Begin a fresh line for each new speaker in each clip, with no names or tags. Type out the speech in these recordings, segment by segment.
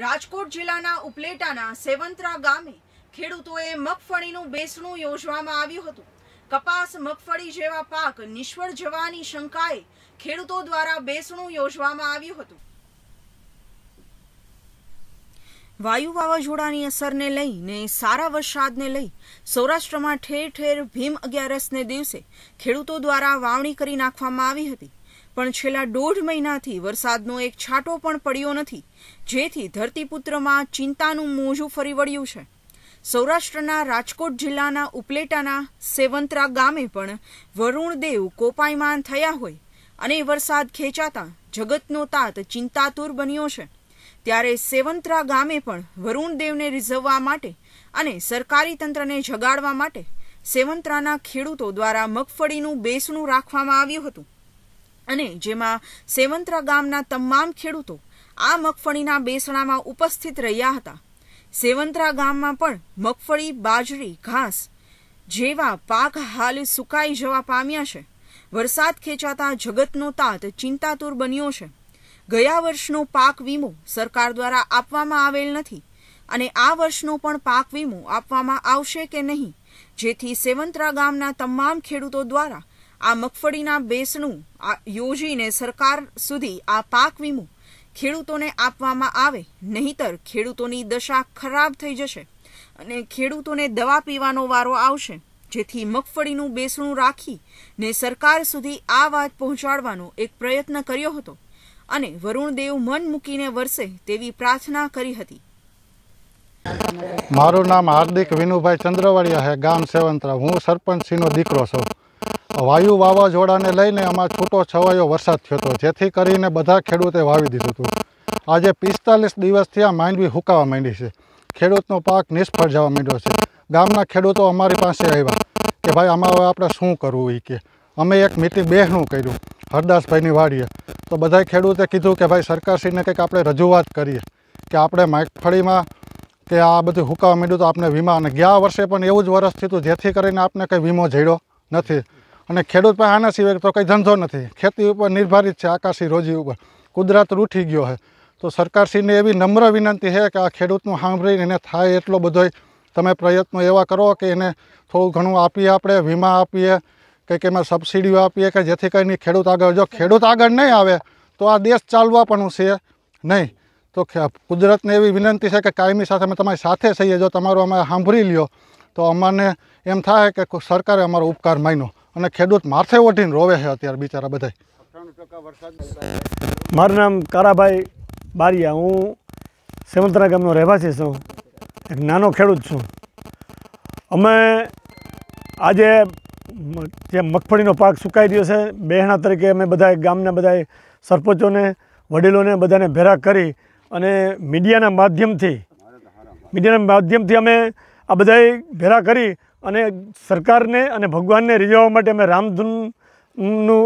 રાજકોટ જિલ્લાના ઉપલેટાના સેવંતરા ગામે ખેડૂતોએ મગફળીનું બેસણું યોજવામાં આવ્યું હતું કપાસ મગફળી જેવા પાક નિષ્ફળ જવાની શંકાએ ખેડૂતો દ્વારા બેસણું યોજવામાં આવ્યું હતું વાયુ વાવાઝોડાની અસરને લઈને સારા વરસાદને લઈ સૌરાષ્ટ્રમાં ઠેર ઠેર ભીમ અગિયારસને દિવસે ખેડૂતો દ્વારા વાવણી કરી નાખવામાં આવી હતી પણ છેલ્લા દોઢ મહિનાથી વરસાદનો એક છાંટો પણ પડ્યો નથી જેથી ધરતીપુત્રમાં ચિંતાનું મોજું ફરી વળ્યું છે સૌરાષ્ટ્રના રાજકોટ જિલ્લાના ઉપલેટાના સેવંતરા ગામે પણ વરુણદેવ કોપાયમાન થયા હોય અને વરસાદ ખેંચાતા જગતનો તાત ચિંતાતુર બન્યો છે ત્યારે સેવંતરા ગામે પણ વરુણદેવને રીઝવવા માટે અને સરકારી તંત્રને જગાડવા માટે સેવંતરાના ખેડૂતો દ્વારા મગફળીનું બેસણું રાખવામાં આવ્યું હતું અને જેમાં સેવંત્રા ગામના તમામ ખેડૂતો આ મગફળીના બેસણામાં ઉપસ્થિત રહ્યા હતા સેવંત્રા ગામમાં પણ મગફળી બાજરી ઘાસ જેવા પાક હાલ સુકાઈ જવા પામ્યા છે વરસાદ ખેંચાતા જગતનો તાત ચિંતાતુર બન્યો છે ગયા વર્ષનો પાક વીમો સરકાર દ્વારા આપવામાં આવેલ નથી અને આ વર્ષનો પણ પાક વીમો આપવામાં આવશે કે નહીં જેથી સેવંત્રા ગામના તમામ ખેડૂતો દ્વારા આ મગફળીના બેસનું યોજીને સરકાર સુધી આ પાક વીમો ખેડૂતોને આપવામાં આવે નહીતર ખેડૂતોની દશા ખરાબ થઈ જશે અને ખેડૂતોને દવા પીવાનો વારો આવશે જેથી મગફળીનું બેસણું રાખી સરકાર સુધી આ વાત પહોંચાડવાનો એક પ્રયત્ન કર્યો હતો અને વરુણદેવ મન મૂકીને વરસે તેવી પ્રાર્થના કરી હતી
મારું નામ હાર્દિક વિનુભાઈ ચંદ્રવાડિયા છે ગામ સેવંતરા હું સરપંચસિંહનો દીકરો છું વાયુ વાવાઝોડાને લઈને આમાં છૂટો છવાયો વરસાદ થયો હતો જેથી કરીને બધા ખેડૂતે વાવી દીધું હતું આજે પિસ્તાલીસ દિવસથી આ માંડવી હુકાવા માંડી છે ખેડૂતનો પાક નિષ્ફળ જવા માંડ્યો છે ગામના ખેડૂતો અમારી પાસે આવ્યા કે ભાઈ આમાં હવે આપણે શું કરવું એ કે અમે એક મિટિંગ બેહનું કર્યું હરદાસભાઈની વાડીએ તો બધા ખેડૂતે કીધું કે ભાઈ સરકારશ્રીને કંઈક આપણે રજૂઆત કરીએ કે આપણે માગફળીમાં કે આ બધું હુકાવા માંડ્યું તો આપણે વીમા અને ગયા વર્ષે પણ એવું જ વરસ થયું જેથી કરીને આપણે કંઈ વીમો જડ્યો નથી અને ખેડૂત પાસે આના સિવાય તો કંઈ ધંધો નથી ખેતી ઉપર નિર્ધારિત છે આકાશી રોજી ઉપર કુદરત રૂઠી ગયો છે તો સરકારશ્રીને એવી નમ્ર વિનંતી છે કે આ ખેડૂતનું સાંભળીને એને થાય એટલો બધો તમે પ્રયત્નો એવા કરો કે એને થોડું ઘણું આપીએ આપણે વીમા આપીએ કંઈક એમાં સબસિડીઓ આપીએ કે જેથી કરીને ખેડૂત આગળ જો ખેડૂત આગળ નહીં આવે તો આ દેશ ચાલવા પણ છે નહીં તો કુદરતને એવી વિનંતી છે કે કાયમી સાથે અમે તમારી સાથે થઈએ જો તમારું અમે સાંભળી લ્યો તો અમને એમ થાય કે સરકારે અમારો ઉપકાર માન્યો અને ખેડૂત માથે ઓઢીને રોવે છે અત્યારે બિચારા બધા મારું નામ કારાભાઈ બારિયા હું
સેવંતરા ગામનો રહેવાસી છું એક નાનો ખેડૂત છું અમે આજે જે મગફળીનો પાક સુકાઈ ગયો છે બહેણા તરીકે અમે બધા ગામના બધા સરપંચોને વડીલોને બધાને ભેરા કરી અને મીડિયાના માધ્યમથી મીડિયાના માધ્યમથી અમે આ બધાએ ભેરા કરી અને સરકારને અને ભગવાનને રીઝવવા માટે અમે રામધૂનનું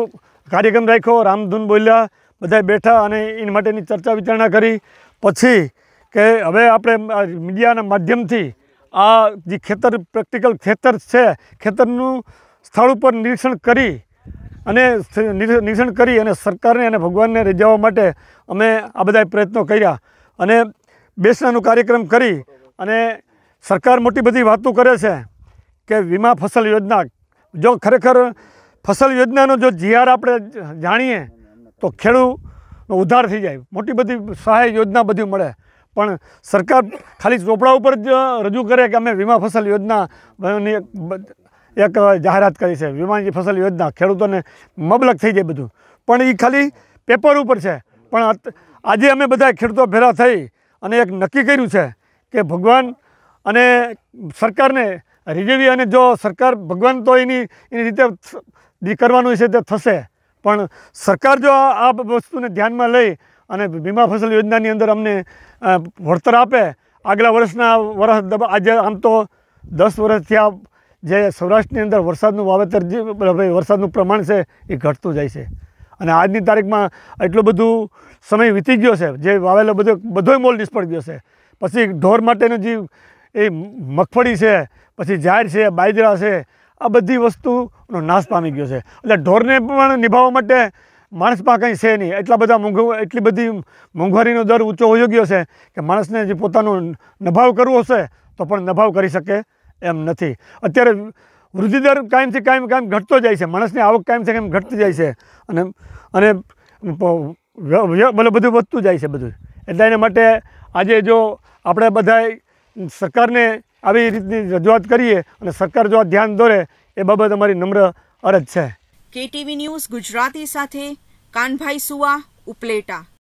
કાર્યક્રમ રાખ્યો રામધૂન બોલ્યા બધા બેઠા અને એની માટેની ચર્ચા વિચારણા કરી પછી કે હવે આપણે મીડિયાના માધ્યમથી આ જે ખેતર પ્રેક્ટિકલ ખેતર છે ખેતરનું સ્થળ ઉપર નિરીક્ષણ કરી અને નિરીક્ષણ કરી અને સરકારને અને ભગવાનને રીઝવવા માટે અમે આ બધા પ્રયત્નો કર્યા અને બેસનાનો કાર્યક્રમ કરી અને સરકાર મોટી બધી વાતો કરે છે કે વીમા ફસલ યોજના જો ખરેખર ફસલ યોજનાનો જો જીઆર આપણે જાણીએ તો ખેડૂતનો ઉધાર થઈ જાય મોટી બધી સહાય યોજના બધી મળે પણ સરકાર ખાલી ચોપડા ઉપર જ રજૂ કરે કે અમે વીમા ફસલ યોજનાની એક એક જાહેરાત કરી છે વીમાની ફસલ યોજના ખેડૂતોને મબલક થઈ જાય બધું પણ એ ખાલી પેપર ઉપર છે પણ આજે અમે બધા ખેડૂતો ભેરા થઈ અને એક નક્કી કર્યું છે કે ભગવાન અને સરકારને રીઝવી અને જો સરકાર ભગવાન તો એની એની રીતે કરવાનું છે તે થશે પણ સરકાર જો આ વસ્તુને ધ્યાનમાં લઈ અને વીમા ફસલ યોજનાની અંદર અમને વળતર આપે આગલા વર્ષના વર્ષ આજે આમ તો દસ વર્ષ થયા જે સૌરાષ્ટ્રની અંદર વરસાદનું વાવેતર જે વરસાદનું પ્રમાણ છે એ ઘટતું જાય છે અને આજની તારીખમાં એટલું બધું સમય વીતી ગયો છે જે વાવેલો બધો બધોય મોલ નિષ્ફળ ગયો છે પછી ઢોર માટેનું જે એ મગફળી છે પછી ઝાડ છે બાજરા છે આ બધી વસ્તુનો નાશ પામી ગયો છે એટલે ઢોરને પણ નિભાવવા માટે માણસમાં કંઈ છે નહીં એટલા બધા મોંઘ એટલી બધી મોંઘવારીનો દર ઊંચો હોઈ ગયો છે કે માણસને જે પોતાનો નભાવ કરવો હશે તો પણ નભાવ કરી શકે એમ નથી અત્યારે વૃદ્ધિ દર કાયમથી કાયમ કાયમ ઘટતો જાય છે માણસની આવક કાયમથી કાયમ ઘટતી જાય છે અને અને બધું વધતું જાય છે બધું એટલે એના માટે આજે જો આપણે બધા સરકારને આવી રીતની રજૂઆત કરીએ અને સરકાર જો આ ધ્યાન દોરે એ બાબત અમારી નમ્ર અરજ છે
કેટીવી ન્યૂઝ ગુજરાતી સાથે કાનભાઈ સુવા ઉપલેટા